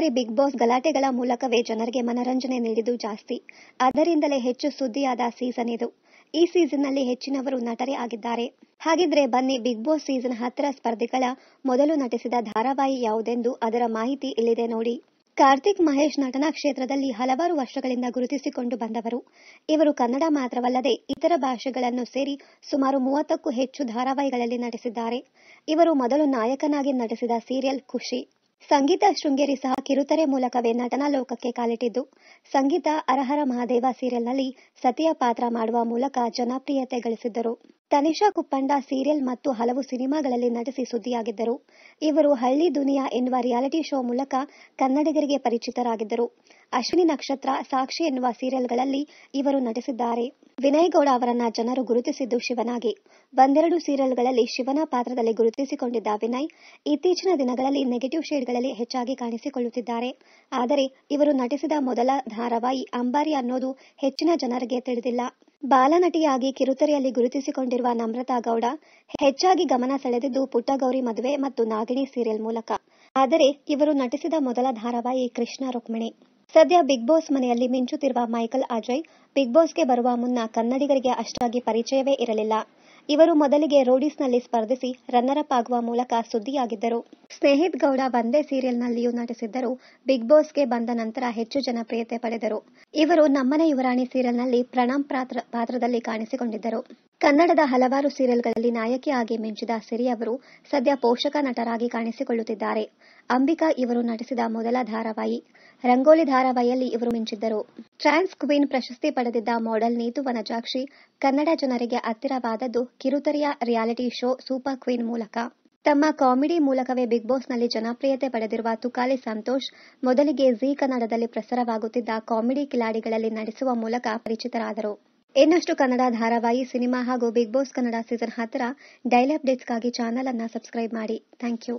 ಬಾರಿ big boss ಗಲಾಟೆಗಳ ಮೂಲಕವೇ ಜನರಿಗೆ ಮನರಂಜನೆ ನೀಡಿದ್ದು ಜಾಸ್ತಿ ಅದರಿಂದಲೇ ಹೆಚ್ಚು ಸುದ್ದಿಯಾದ ಸೀಸನ್ ಇದು ಈ ಸೀಸನ್ನಲ್ಲಿ ಹೆಚ್ಚಿನವರು ನಟರೇ ಆಗಿದ್ದಾರೆ ಹಾಗಿದ್ರೆ ಬನ್ನಿ ಬಿಗ್ ಬಾಸ್ ಸೀಸನ್ ಹತ್ತರ ಸ್ಪರ್ಧಿಗಳ ಮೊದಲು ನಟಿಸಿದ ಧಾರಾವಾಹಿ ಯಾವುದೆಂದು ಅದರ ಮಾಹಿತಿ ಇಲ್ಲಿದೆ ನೋಡಿ ಕಾರ್ತಿಕ್ ಮಹೇಶ್ ನಟನಾ ಕ್ಷೇತ್ರದಲ್ಲಿ ಹಲವಾರು ವರ್ಷಗಳಿಂದ ಗುರುತಿಸಿಕೊಂಡು ಬಂದವರು ಇವರು ಕನ್ನಡ ಮಾತ್ರವಲ್ಲದೆ ಇತರ ಭಾಷೆಗಳನ್ನು ಸೇರಿ ಸುಮಾರು ಮೂವತ್ತಕ್ಕೂ ಹೆಚ್ಚು ಧಾರಾವಾಹಿಗಳಲ್ಲಿ ನಟಿಸಿದ್ದಾರೆ ಇವರು ಮೊದಲು ನಾಯಕನಾಗಿ ನಟಿಸಿದ ಸೀರಿಯಲ್ ಖುಷಿ ಸಂಗೀತ ಶೃಂಗೇರಿ ಸಹ ಕಿರುತೆರೆ ಮೂಲಕವೇ ನಟನಾ ಲೋಕಕ್ಕೆ ಕಾಲಿಟ್ಟಿದ್ದು ಸಂಗೀತ ಅರಹರ ಮಹಾದೇವ ಸೀರಿಯಲ್ನಲ್ಲಿ ಸತಿಯ ಪಾತ್ರ ಮಾಡುವ ಮೂಲಕ ಜನಪ್ರಿಯತೆ ಗಳಿಸಿದ್ದರು ತನಿಷಾ ಕುಪ್ಪಂಡ ಸೀರಿಯಲ್ ಮತ್ತು ಹಲವು ಸಿನಿಮಾಗಳಲ್ಲಿ ನಟಿಸಿ ಸುದ್ದಿಯಾಗಿದ್ದರು ಇವರು ಹಳ್ಳಿ ದುನಿಯಾ ಎನ್ನುವ ರಿಯಾಲಿಟಿ ಶೋ ಮೂಲಕ ಕನ್ನಡಿಗರಿಗೆ ಪರಿಚಿತರಾಗಿದ್ದರು ಅಶ್ವಿನಿ ನಕ್ಷತ್ರ ಸಾಕ್ಷಿ ಎನ್ನುವ ಸೀರಿಯಲ್ಗಳಲ್ಲಿ ಇವರು ನಟಿಸಿದ್ದಾರೆ ವಿನಯ್ ಗೌಡ ಅವರನ್ನ ಜನರು ಗುರುತಿಸಿದ್ದು ಶಿವನಾಗಿ ಒಂದೆರಡು ಸೀರಿಯಲ್ಗಳಲ್ಲಿ ಶಿವನ ಪಾತ್ರದಲ್ಲಿ ಗುರುತಿಸಿಕೊಂಡಿದ್ದ ವಿನಯ್ ಇತ್ತೀಚಿನ ದಿನಗಳಲ್ಲಿ ನೆಗೆಟಿವ್ ಶೇಡ್ಗಳಲ್ಲಿ ಹೆಚ್ಚಾಗಿ ಕಾಣಿಸಿಕೊಳ್ಳುತ್ತಿದ್ದಾರೆ ಆದರೆ ಇವರು ನಟಿಸಿದ ಮೊದಲ ಧಾರಾವಾಹಿ ಅಂಬಾರಿ ಅನ್ನೋದು ಹೆಚ್ಚಿನ ಜನರಿಗೆ ತಿಳಿದಿಲ್ಲ ಬಾಲನಟಿಯಾಗಿ ಕಿರುತೆರೆಯಲ್ಲಿ ಗುರುತಿಸಿಕೊಂಡಿರುವ ನಮ್ರತಾ ಗೌಡ ಹೆಚ್ಚಾಗಿ ಗಮನ ಸೆಳೆದಿದ್ದು ಪುಟ್ಟಗೌರಿ ಮದುವೆ ಮತ್ತು ನಾಗಿಣಿ ಸೀರಿಯಲ್ ಮೂಲಕ ಆದರೆ ಇವರು ನಟಿಸಿದ ಮೊದಲ ಧಾರಾವಾಹಿ ಕೃಷ್ಣ ರುಕ್ಮಿಣಿ ಸದ್ಯ ಬಿಗ್ ಬಾಸ್ ಮನೆಯಲ್ಲಿ ಮಿಂಚುತ್ತಿರುವ ಮೈಕಲ್ ಅಜಯ್ ಬಿಗ್ ಬಾಸ್ಗೆ ಬರುವ ಮುನ್ನ ಕನ್ನಡಿಗರಿಗೆ ಅಷ್ಟಾಗಿ ಪರಿಚಯವೇ ಇರಲಿಲ್ಲ ಇವರು ಮೊದಲಿಗೆ ರೋಡಿಸ್ನಲ್ಲಿ ಸ್ಪರ್ಧಿಸಿ ಅಪ್ ಆಗುವ ಮೂಲಕ ಸುದ್ದಿಯಾಗಿದ್ದರು ಸ್ನೇಹಿತ್ ಗೌಡ ಒಂದೇ ಸೀರಿಯಲ್ನಲ್ಲಿಯೂ ನಟಿಸಿದ್ದರು ಬಿಗ್ ಬಾಸ್ಗೆ ಬಂದ ನಂತರ ಹೆಚ್ಚು ಜನಪ್ರಿಯತೆ ಪಡೆದರು ಇವರು ನಮ್ಮನೆ ಯುವರಾಣಿ ಸೀರಿಯಲ್ನಲ್ಲಿ ಪ್ರಣಾಮ್ ಪಾತ್ರದಲ್ಲಿ ಕಾಣಿಸಿಕೊಂಡಿದ್ದರು ಕನ್ನಡದ ಹಲವಾರು ಸೀರಿಯಲ್ಗಳಲ್ಲಿ ನಾಯಕಿ ಆಗಿ ಮಿಂಚಿದ ಸಿರಿ ಅವರು ಸದ್ಯ ಪೋಷಕ ನಟರಾಗಿ ಕಾಣಿಸಿಕೊಳ್ಳುತ್ತಿದ್ದಾರೆ ಅಂಬಿಕಾ ಇವರು ನಟಿಸಿದ ಮೊದಲ ಧಾರಾವಾಹಿ ರಂಗೋಲಿ ಧಾರಾವಾಹಿಯಲ್ಲಿ ಇವರು ಮಿಂಚಿದ್ದರು ಟ್ರಾನ್ಸ್ ಕ್ವೀನ್ ಪ್ರಶಸ್ತಿ ಪಡೆದಿದ್ದ ಮಾಡೆಲ್ ನೀತು ವನಜಾಕ್ಷಿ ಕನ್ನಡ ಜನರಿಗೆ ಹತ್ತಿರವಾದದ್ದು ಕಿರುತೆರೆಯ ರಿಯಾಲಿಟಿ ಶೋ ಸೂಪರ್ ಕ್ವೀನ್ ಮೂಲಕ ತಮ್ಮ ಕಾಮಿಡಿ ಮೂಲಕವೇ ಬಿಗ್ ಬಾಸ್ನಲ್ಲಿ ಜನಪ್ರಿಯತೆ ಪಡೆದಿರುವ ತುಕಾಲಿ ಸಂತೋಷ್ ಮೊದಲಿಗೆ ಜೀ ಕನ್ನಡದಲ್ಲಿ ಪ್ರಸಾರವಾಗುತ್ತಿದ್ದ ಕಾಮಿಡಿ ಕಿಲಾಡಿಗಳಲ್ಲಿ ನಟಿಸುವ ಮೂಲಕ ಪರಿಚಿತರಾದರು ಇನ್ನಷ್ಟು ಕನ್ನಡ ಧಾರಾವಾಹಿ ಸಿನಿಮಾ ಹಾಗೂ ಬಿಗ್ ಬಾಸ್ ಕನ್ನಡ ಸೀಸನ್ ಹತ್ತರ ಡೈಲಿ ಅಪ್ಡೇಟ್ಸ್ಗಾಗಿ ಚಾನೆಲ್ ಅನ್ನು ಸಬ್ಸ್ಕ್ರೈಬ್ ಮಾಡಿ ಥ್ಯಾಂಕ್ ಯು